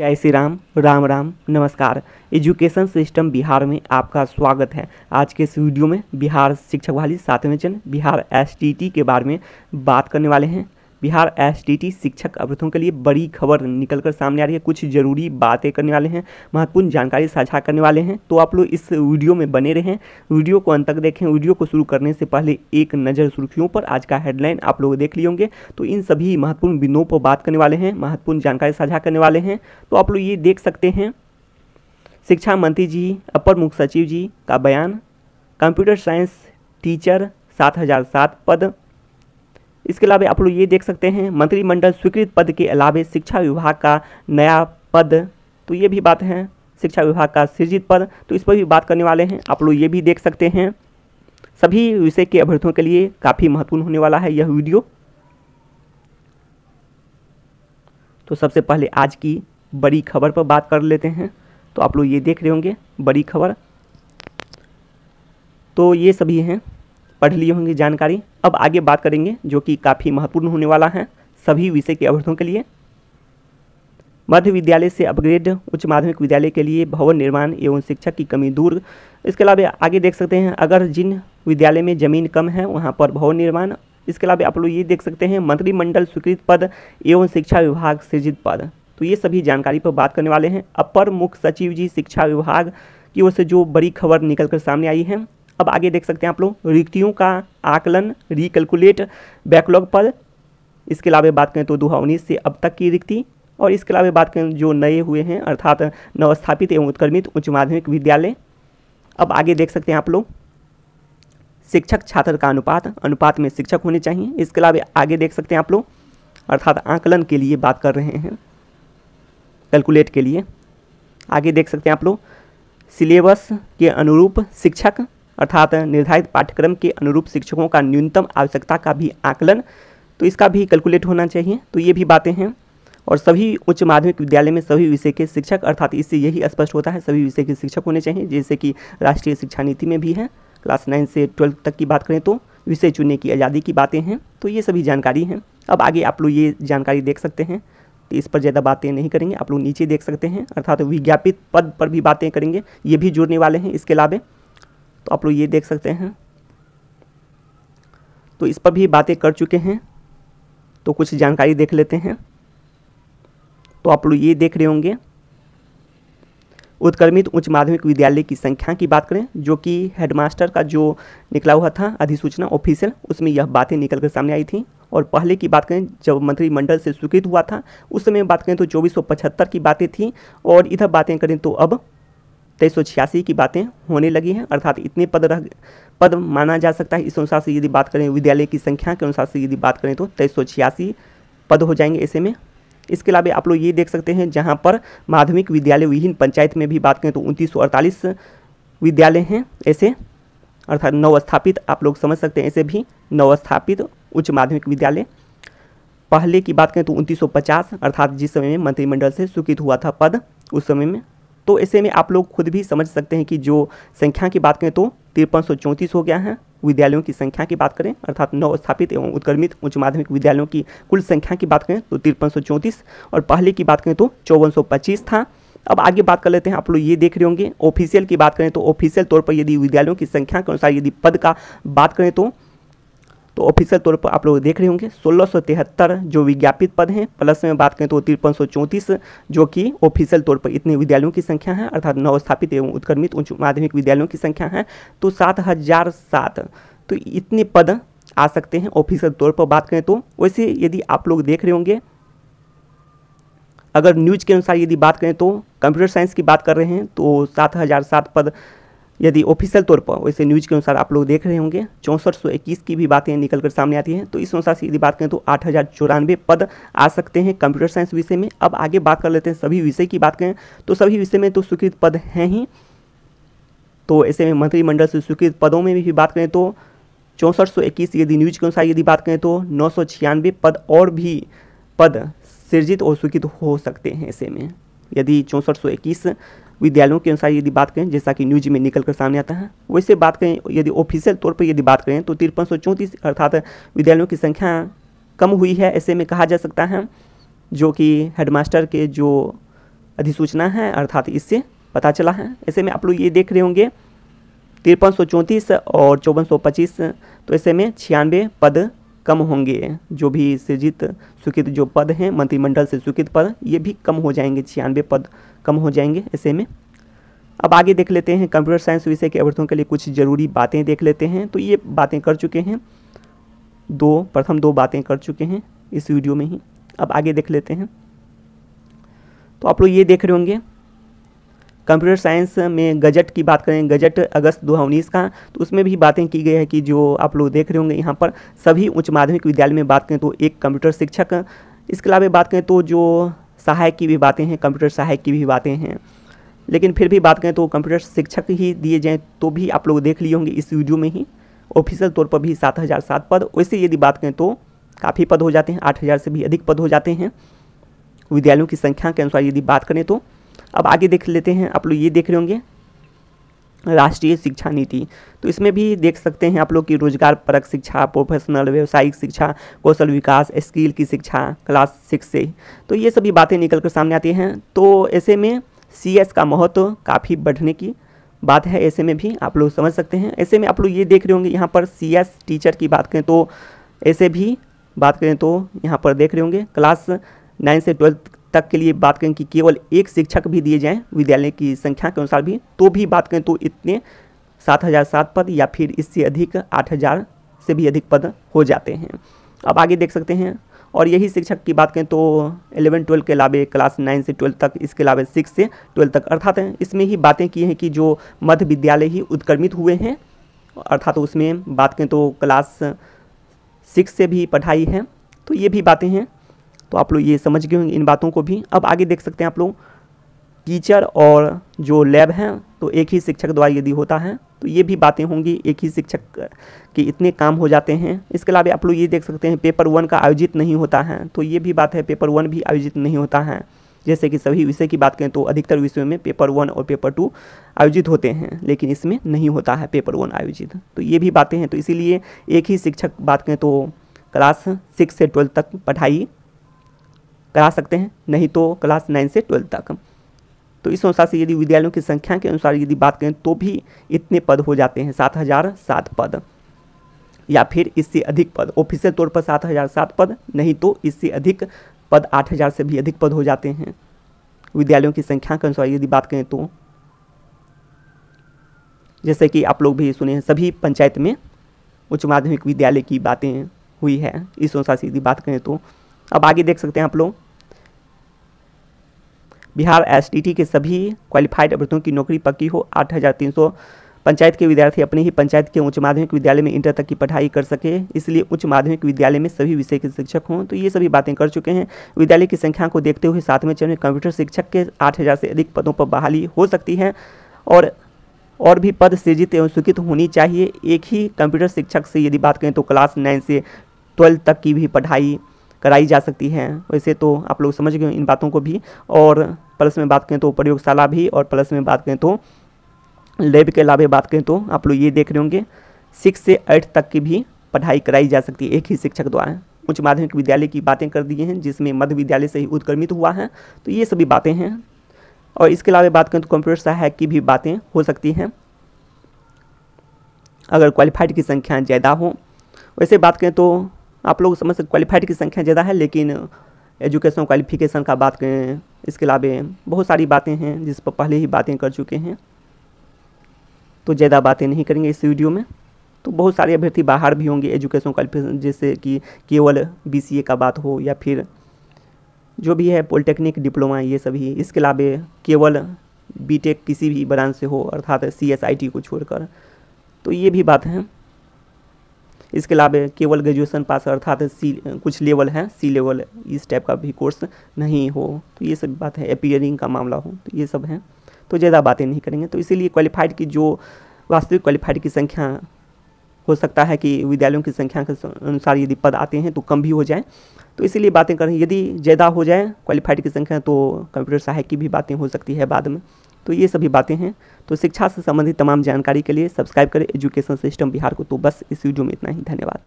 जय श्री राम राम राम नमस्कार education system Bihar में आपका स्वागत है आज के इस वीडियो में बिहार शिक्षक बहाली सातवें चंद बिहार एसटीटी के बारे में बात करने वाले हैं बिहार एसटीटी शिक्षक अभ्यर्थियों के लिए बड़ी खबर निकलकर सामने आ रही है कुछ ज़रूरी बातें करने वाले हैं महत्वपूर्ण जानकारी साझा करने वाले हैं तो आप लोग इस वीडियो में बने रहें वीडियो को अंत तक देखें वीडियो को शुरू करने से पहले एक नज़र सुर्खियों पर आज का हेडलाइन आप लोग देख लिए होंगे तो इन सभी महत्वपूर्ण बिंदुओं पर बात करने वाले हैं महत्वपूर्ण जानकारी साझा करने वाले हैं तो आप लोग ये देख सकते हैं शिक्षा मंत्री जी अपर मुख्य सचिव जी का बयान कंप्यूटर साइंस टीचर सात हज़ार सात पद इसके अलावा आप लोग ये देख सकते हैं मंत्रिमंडल स्वीकृत पद के अलावे शिक्षा विभाग का नया पद तो ये भी बात है शिक्षा विभाग का सृजित पद तो इस पर भी बात करने वाले हैं आप लोग ये भी देख सकते हैं सभी विषय के अभ्यर्थियों के लिए काफ़ी महत्वपूर्ण होने वाला है यह वीडियो तो सबसे पहले आज की बड़ी खबर पर बात कर लेते हैं तो आप लोग ये देख रहे होंगे बड़ी खबर तो ये सभी हैं पढ़ लिए होंगे जानकारी अब आगे बात करेंगे जो कि काफ़ी महत्वपूर्ण होने वाला है सभी विषय के अभ्यर्थियों के लिए मध्य विद्यालय से अपग्रेड उच्च माध्यमिक विद्यालय के लिए भवन निर्माण एवं शिक्षक की कमी दूर इसके अलावा आगे देख सकते हैं अगर जिन विद्यालय में ज़मीन कम है वहाँ पर भवन निर्माण इसके अलावा आप लोग ये देख सकते हैं मंत्रिमंडल स्वीकृत पद एवं शिक्षा विभाग सृजित पद तो ये सभी जानकारी पर बात करने वाले हैं अपर मुख्य सचिव जी शिक्षा विभाग की ओर से जो बड़ी खबर निकल कर सामने आई है अब आगे देख सकते हैं आप लोग रिक्तियों का आकलन रिकलकुलेट बैकलॉग पर इसके अलावा बात करें तो दो से अब तक की रिक्ति और इसके अलावा बात करें जो नए हुए हैं अर्थात नवस्थापित एवं उत्क्रमित उच्च माध्यमिक विद्यालय अब आगे देख सकते हैं आप लोग शिक्षक छात्र का अनुपात अनुपात में शिक्षक होने चाहिए इसके अलावा आगे देख सकते हैं आप लोग अर्थात आकलन के लिए बात कर रहे हैं कैलकुलेट के लिए आगे देख सकते हैं आप लोग सिलेबस के अनुरूप शिक्षक अर्थात निर्धारित पाठ्यक्रम के अनुरूप शिक्षकों का न्यूनतम आवश्यकता का भी आकलन तो इसका भी कैलकुलेट होना चाहिए तो ये भी बातें हैं और सभी उच्च माध्यमिक विद्यालय में सभी विषय के शिक्षक अर्थात इससे यही स्पष्ट होता है सभी विषय के शिक्षक होने चाहिए जैसे कि राष्ट्रीय शिक्षा नीति में भी है क्लास नाइन से ट्वेल्थ तक की बात करें तो विषय चुनने की आज़ादी की बातें हैं तो ये सभी जानकारी हैं अब आगे आप लोग ये जानकारी देख सकते हैं तो इस पर ज़्यादा बातें नहीं करेंगे आप लोग नीचे देख सकते हैं अर्थात विज्ञापित पद पर भी बातें करेंगे ये भी जुड़ने वाले हैं इसके अलावा तो आप लोग ये देख सकते हैं तो इस पर भी बातें कर चुके हैं तो कुछ जानकारी देख लेते हैं तो आप लोग ये देख रहे होंगे उत्क्रमित उच्च माध्यमिक विद्यालय की संख्या की बात करें जो कि हेडमास्टर का जो निकला हुआ था अधिसूचना ऑफिशियल उसमें यह बातें निकल कर सामने आई थी और पहले की बात करें जब मंत्रिमंडल से स्वीकृत हुआ था उस समय बात करें तो चौबीस की बातें थी और इधर बातें करें तो अब तेईस सौ छियासी की बातें होने लगी हैं अर्थात इतने पद रह पद माना जा सकता है इस अनुसार से यदि बात करें विद्यालय की संख्या के अनुसार से यदि बात करें तो तेईस सौ छियासी पद हो जाएंगे ऐसे में इसके अलावा आप लोग ये देख सकते हैं जहाँ पर माध्यमिक विद्यालय विहीन पंचायत में भी बात करें तो उनतीस विद्यालय हैं ऐसे अर्थात नवस्थापित आप लोग समझ सकते हैं ऐसे भी नवस्थापित उच्च माध्यमिक विद्यालय पहले की बात करें तो 2950 अर्थात जिस समय में मंत्रिमंडल से स्वीकृत हुआ था पद उस समय में तो ऐसे में आप लोग खुद भी समझ सकते हैं कि जो संख्या की बात करें तो तिरपन हो गया है विद्यालयों की संख्या की बात करें अर्थात नव स्थापित एवं उत्क्रमित उच्च माध्यमिक विद्यालयों की कुल संख्या की बात करें तो तिरपन और पहले की बात करें तो चौवन था अब आगे बात कर लेते हैं आप लोग ये देख रहे होंगे ऑफिशियल की बात करें तो ऑफिशियल तौर पर यदि विद्यालयों की संख्या के अनुसार यदि पद का बात करें तो तो ऑफिशियल तौर पर आप लोग देख रहे होंगे सोलह जो विज्ञापित पद हैं प्लस में बात करें तो तिरपन जो कि ऑफिशियल तौर पर इतने विद्यालयों की संख्या है अर्थात नवस्थापित एवं उत्क्रमित उच्च माध्यमिक विद्यालयों की संख्या है तो सात तो इतने पद आ सकते हैं ऑफिशियल तौर पर बात करें तो वैसे यदि आप लोग देख रहे होंगे अगर न्यूज के अनुसार यदि बात करें तो कंप्यूटर साइंस की बात कर रहे हैं तो सात हज़ार सात पद यदि ऑफिशियल तौर पर वैसे न्यूज़ के अनुसार आप लोग देख रहे होंगे चौंसठ सौ इक्कीस की भी बातें निकल कर सामने आती हैं तो इस अनुसार से यदि बात करें तो आठ हज़ार चौरानवे पद आ सकते हैं कंप्यूटर साइंस विषय में अब आगे बात कर लेते हैं सभी विषय की बात करें तो सभी विषय में तो स्वीकृत पद हैं ही तो ऐसे में मंत्रिमंडल से स्वीकृत पदों में भी बात करें तो चौंसठ सौ इक्कीस यदि न्यूज के अनुसार यदि बात करें तो नौ सौ छियानवे पद और भी पद सृजित और स्वीकृत हो सकते हैं ऐसे में यदि चौंसठ सौ इक्कीस विद्यालयों के अनुसार यदि बात करें जैसा कि न्यूज में निकल कर सामने आता है वैसे बात करें यदि ऑफिशियल तौर पर यदि बात करें तो तिरपन अर्थात विद्यालयों की संख्या कम हुई है ऐसे में कहा जा सकता है जो कि हेडमास्टर के जो अधिसूचना है अर्थात इससे पता चला है ऐसे में आप लोग ये देख रहे होंगे तिरपन और चौवन तो ऐसे में छियानवे पद कम होंगे जो भी सृजित स्वीकृत जो पद हैं मंत्रिमंडल से स्वीकृत पद ये भी कम हो जाएंगे छियानवे पद कम हो जाएंगे ऐसे में अब आगे देख लेते हैं कंप्यूटर साइंस विषय के अवर्थों के लिए कुछ ज़रूरी बातें देख लेते हैं तो ये बातें कर चुके हैं दो प्रथम दो बातें कर चुके हैं इस वीडियो में ही अब आगे देख लेते हैं तो आप लोग ये देख रहे होंगे कंप्यूटर साइंस में गजट की बात करें गजट अगस्त 2019 का तो उसमें भी बातें की गई है कि जो आप लोग देख रहे होंगे यहाँ पर सभी उच्च माध्यमिक विद्यालय में बात करें तो एक कंप्यूटर शिक्षक इसके अलावा बात करें तो जो सहायक की भी बातें हैं कंप्यूटर सहायक की भी बातें हैं लेकिन फिर भी बात करें तो कंप्यूटर शिक्षक ही दिए जाएँ तो भी आप लोग देख लिए होंगे इस वीडियो में ही ऑफिशियल तौर पर भी सात हज़ार सात पद वैसे यदि बात करें तो काफ़ी पद हो जाते हैं आठ हज़ार से भी अधिक पद हो जाते हैं विद्यालयों की संख्या के अनुसार यदि बात करें तो अब आगे देख लेते हैं आप लोग ये देख रहे होंगे राष्ट्रीय शिक्षा नीति तो इसमें भी देख सकते हैं आप लोग की रोजगार परक शिक्षा प्रोफेशनल व्यावसायिक शिक्षा कौशल विकास स्किल की शिक्षा क्लास सिक्स से तो ये सभी बातें निकल कर सामने आती हैं तो ऐसे में सी का महत्व काफ़ी बढ़ने की बात है ऐसे में भी आप लोग समझ सकते हैं ऐसे में आप लोग ये देख रहे होंगे यहाँ पर सी टीचर की बात करें तो ऐसे भी बात करें तो यहाँ पर देख रहे होंगे क्लास नाइन से ट्वेल्थ तक के लिए बात करें कि केवल एक शिक्षक भी दिए जाएँ विद्यालय की संख्या के अनुसार भी तो भी बात करें तो इतने सात हज़ार सात पद या फिर इससे अधिक आठ हज़ार से भी अधिक पद हो जाते हैं अब आगे देख सकते हैं और यही शिक्षक की बात करें तो एलेवन ट्वेल्व के अलावे क्लास नाइन से ट्वेल्व तक इसके अलावा सिक्स से ट्वेल्व तक अर्थात इसमें ही बातें की हैं कि जो मध्य विद्यालय ही उत्क्रमित हुए हैं अर्थात उसमें बात करें तो क्लास सिक्स से भी पढ़ाई है तो ये भी बातें हैं तो आप लोग ये समझ गए होंगे इन बातों को भी अब आगे देख सकते हैं आप लोग टीचर और जो लैब हैं तो एक ही शिक्षक द्वारा यदि होता है तो ये भी बातें होंगी एक ही शिक्षक के इतने काम हो जाते हैं इसके अलावा आप लोग ये देख सकते हैं पेपर वन का आयोजित नहीं होता है तो ये भी बात है पेपर वन भी आयोजित नहीं होता है जैसे कि सभी विषय की बात करें तो अधिकतर विषयों में पेपर वन और पेपर टू आयोजित होते हैं लेकिन इसमें नहीं होता है पेपर वन आयोजित तो ये भी बातें हैं तो इसीलिए एक ही शिक्षक बात करें तो क्लास सिक्स से ट्वेल्थ तक पढ़ाई करा सकते हैं नहीं तो क्लास नाइन से ट्वेल्थ तक तो इस अनुसार से यदि विद्यालयों की संख्या के अनुसार यदि बात करें तो भी इतने पद हो जाते हैं सात हज़ार सात पद या फिर इससे अधिक पद ऑफिशियल तौर पर सात हज़ार सात पद नहीं तो इससे अधिक पद आठ हज़ार से भी अधिक पद हो जाते हैं विद्यालयों की संख्या के अनुसार यदि बात करें तो जैसे कि आप लोग भी सुने हैं सभी पंचायत में उच्च माध्यमिक विद्यालय की बातें हुई है इस अनुसार से यदि बात करें तो अब आगे देख सकते हैं आप लोग बिहार एसटीटी के सभी क्वालिफाइड अभ्यर्थियों की नौकरी पक्की हो आठ हज़ार तीन सौ पंचायत के विद्यार्थी अपने ही पंचायत के उच्च माध्यमिक विद्यालय में इंटर तक की पढ़ाई कर सके इसलिए उच्च माध्यमिक विद्यालय में सभी विषय के शिक्षक हों तो ये सभी बातें कर चुके हैं विद्यालय की संख्या को देखते हुए सातवें चरण में कंप्यूटर शिक्षक के आठ हज़ार से अधिक पदों पर बहाली हो सकती है और और भी पद सृजित एवं स्वीकृत होनी चाहिए एक ही कंप्यूटर शिक्षक से यदि बात करें तो क्लास नाइन से ट्वेल्व तक की भी पढ़ाई कराई जा सकती है वैसे तो आप लोग समझ गए इन बातों को भी और प्लस में बात करें तो प्रयोगशाला भी और प्लस में बात करें तो लैब के अलावा बात करें तो आप लोग ये देख रहे होंगे सिक्स से एट तक की भी पढ़ाई कराई जा सकती है एक ही शिक्षक द्वारा उच्च माध्यमिक विद्यालय की बातें कर दिए हैं जिसमें मध्य विद्यालय से ही उत्क्रमित हुआ है तो ये सभी बातें हैं और इसके अलावा बात करें तो कंप्यूटर सहायक की भी बातें हो सकती हैं अगर क्वालिफाइड की संख्या ज़्यादा हो वैसे बात करें तो आप लोग समझ सकते क्वालिफाइड की संख्या ज़्यादा है लेकिन एजुकेशन uh, क्वालिफिकेशन का बात करें इसके अलावा बहुत सारी बातें हैं जिस पर पहले ही बातें कर चुके हैं तो ज़्यादा बातें नहीं करेंगे इस वीडियो में तो बहुत सारे अभ्यर्थी बाहर भी होंगे एजुकेशन क्वालिफिकेशन जैसे कि केवल बी का बात हो या फिर जो भी है पॉलिटेक्निक डिप्लोमा ये सभी इसके अलावा केवल बीटेक किसी भी ब्रांच से हो अर्थात सी एस आई टी को छोड़कर तो ये भी बात है इसके अलावा केवल ग्रेजुएशन पास अर्थात सी कुछ लेवल है सी लेवल इस टाइप का भी कोर्स नहीं हो तो ये सब बात है अपियरिंग का मामला हो तो ये सब हैं तो ज़्यादा बातें नहीं करेंगे तो इसीलिए क्वालिफाइड की जो वास्तविक क्वालिफाइड की संख्या हो सकता है कि विद्यालयों की संख्या के अनुसार यदि पद आते हैं तो कम भी हो जाए तो इसीलिए बातें करें यदि ज़्यादा हो जाए क्वालिफाइड की संख्या तो कंप्यूटर सहायक की भी बातें हो सकती है बाद में तो ये सभी बातें हैं तो शिक्षा से संबंधित तमाम जानकारी के लिए सब्सक्राइब करें एजुकेशन सिस्टम बिहार को तो बस इस वीडियो में इतना ही धन्यवाद